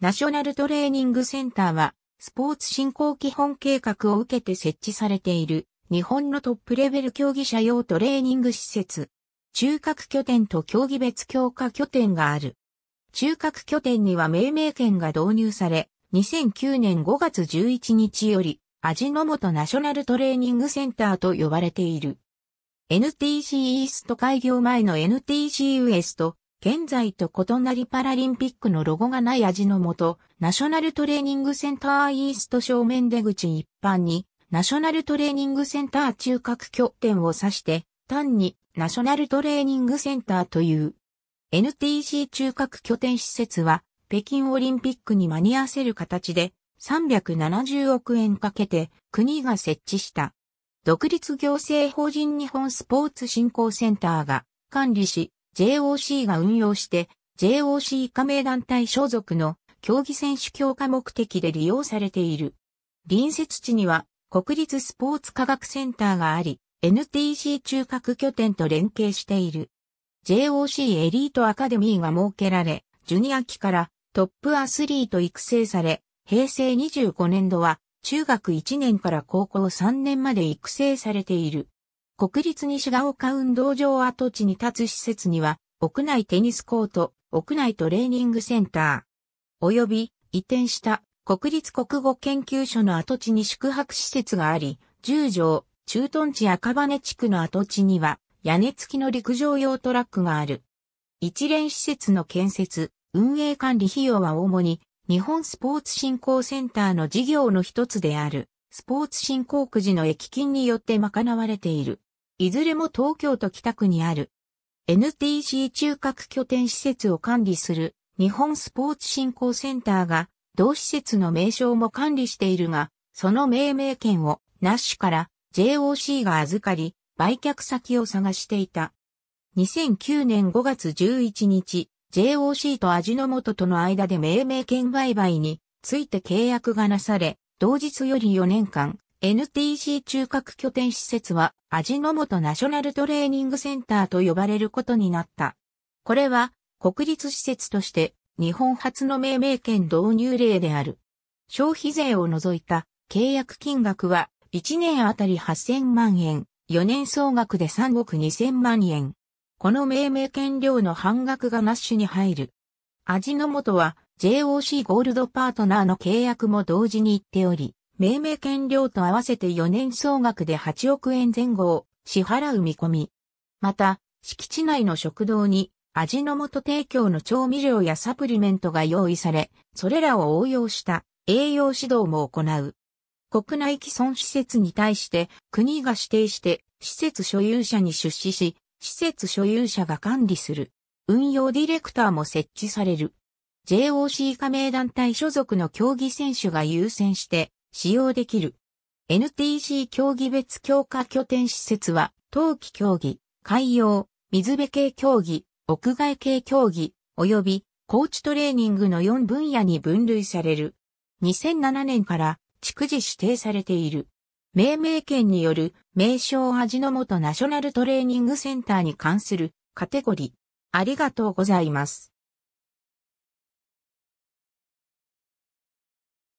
ナショナルトレーニングセンターは、スポーツ振興基本計画を受けて設置されている、日本のトップレベル競技者用トレーニング施設。中核拠点と競技別強化拠点がある。中核拠点には命名権が導入され、2009年5月11日より、味の素ナショナルトレーニングセンターと呼ばれている。NTC イースト開業前の NTC ウエスト、現在と異なりパラリンピックのロゴがない味のもと、ナショナルトレーニングセンターイースト正面出口一般に、ナショナルトレーニングセンター中核拠点を指して、単にナショナルトレーニングセンターという。NTC 中核拠点施設は、北京オリンピックに間に合わせる形で、370億円かけて国が設置した。独立行政法人日本スポーツ振興センターが管理し、JOC が運用して、JOC 加盟団体所属の競技選手強化目的で利用されている。隣接地には国立スポーツ科学センターがあり、NTC 中核拠点と連携している。JOC エリートアカデミーが設けられ、ジュニア期からトップアスリート育成され、平成25年度は中学1年から高校3年まで育成されている。国立西が丘運動場跡地に立つ施設には、屋内テニスコート、屋内トレーニングセンター、及び移転した国立国語研究所の跡地に宿泊施設があり、十条、駐屯地赤羽地区の跡地には、屋根付きの陸上用トラックがある。一連施設の建設、運営管理費用は主に、日本スポーツ振興センターの事業の一つである、スポーツ振興くじの益金によって賄われている。いずれも東京都北区にある NTC 中核拠点施設を管理する日本スポーツ振興センターが同施設の名称も管理しているが、その命名権をナッシュから JOC が預かり、売却先を探していた。2009年5月11日、JOC と味の素との間で命名権売買について契約がなされ、同日より4年間、NTC 中核拠点施設は味の素ナショナルトレーニングセンターと呼ばれることになった。これは国立施設として日本初の命名権導入例である。消費税を除いた契約金額は1年あたり8000万円、4年総額で3億2000万円。この命名権料の半額がナッシュに入る。味の素は JOC ゴールドパートナーの契約も同時に行っており、命名権料と合わせて4年総額で8億円前後を支払う見込み。また、敷地内の食堂に味の素提供の調味料やサプリメントが用意され、それらを応用した栄養指導も行う。国内既存施設に対して国が指定して施設所有者に出資し、施設所有者が管理する。運用ディレクターも設置される。JOC 加盟団体所属の競技選手が優先して使用できる。NTC 競技別強化拠点施設は、冬季競技、海洋、水辺系競技、屋外系競技、及び、コーチトレーニングの4分野に分類される。2007年から、逐次指定されている。命名権による、名称味の素ナショナルトレーニングセンターに関する、カテゴリー。ありがとうございます。